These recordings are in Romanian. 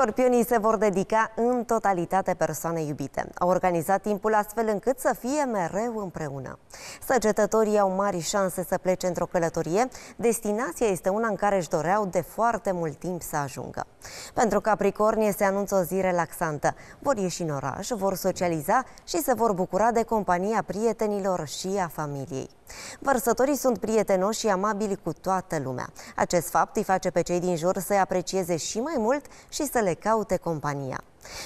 Scorpionii se vor dedica în totalitate persoanei iubite. Au organizat timpul astfel încât să fie mereu împreună. Săgetătorii au mari șanse să plece într-o călătorie. Destinația este una în care își doreau de foarte mult timp să ajungă. Pentru Capricornie se anunță o zi relaxantă. Vor ieși în oraș, vor socializa și se vor bucura de compania prietenilor și a familiei. Vărsătorii sunt prietenoși și amabili cu toată lumea. Acest fapt îi face pe cei din jur să-i aprecieze și mai mult și să le caute compania.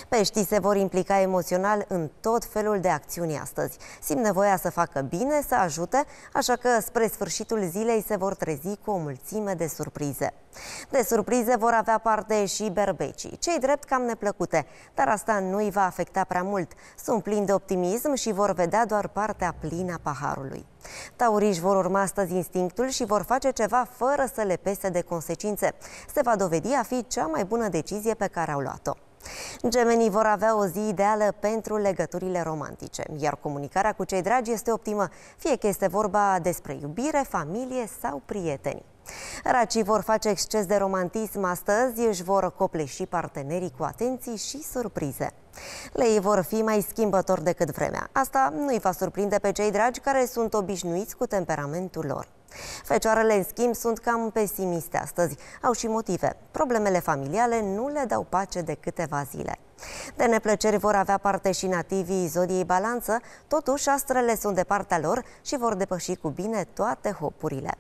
Peștii păi se vor implica emoțional în tot felul de acțiuni astăzi. Simt nevoia să facă bine, să ajute, așa că spre sfârșitul zilei se vor trezi cu o mulțime de surprize. De surprize vor avea parte și berbecii, cei drept cam neplăcute, dar asta nu îi va afecta prea mult. Sunt plini de optimism și vor vedea doar partea plină a paharului. Taurii vor urma astăzi instinctul și vor face ceva fără să le pese de consecințe. Se va dovedi a fi cea mai bună decizie pe care au luat-o. Gemenii vor avea o zi ideală pentru legăturile romantice, iar comunicarea cu cei dragi este optimă, fie că este vorba despre iubire, familie sau prieteni. Racii vor face exces de romantism astăzi, își vor copleși partenerii cu atenții și surprize. Lei vor fi mai schimbători decât vremea. Asta nu îi va surprinde pe cei dragi care sunt obișnuiți cu temperamentul lor. Fecioarele, în schimb, sunt cam pesimiste astăzi. Au și motive. Problemele familiale nu le dau pace de câteva zile. De neplăceri vor avea parte și nativii zodiei balanță, totuși astrele sunt de partea lor și vor depăși cu bine toate hopurile.